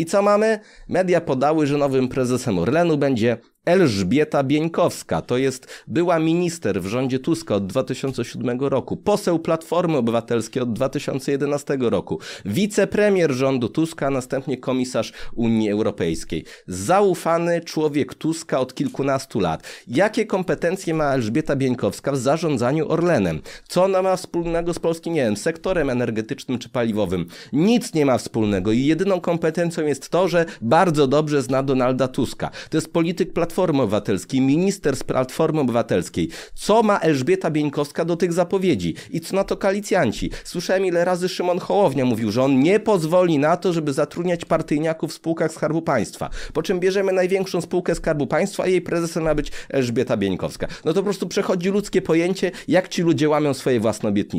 I co mamy? Media podały, że nowym prezesem Orlenu będzie Elżbieta Bieńkowska, to jest była minister w rządzie Tuska od 2007 roku, poseł Platformy Obywatelskiej od 2011 roku, wicepremier rządu Tuska, a następnie komisarz Unii Europejskiej. Zaufany człowiek Tuska od kilkunastu lat. Jakie kompetencje ma Elżbieta Bieńkowska w zarządzaniu Orlenem? Co ona ma wspólnego z polskim, nie wiem, sektorem energetycznym czy paliwowym? Nic nie ma wspólnego i jedyną kompetencją jest to, że bardzo dobrze zna Donalda Tuska. To jest polityk Platformy Platformy Obywatelskiej, minister z Platformy Obywatelskiej. Co ma Elżbieta Bieńkowska do tych zapowiedzi? I co na to koalicjanci? Słyszałem ile razy Szymon Hołownia mówił, że on nie pozwoli na to, żeby zatrudniać partyjniaków w spółkach Skarbu Państwa. Po czym bierzemy największą spółkę Skarbu Państwa i jej prezesem ma być Elżbieta Bieńkowska. No to po prostu przechodzi ludzkie pojęcie, jak ci ludzie łamią swoje własne obietnice.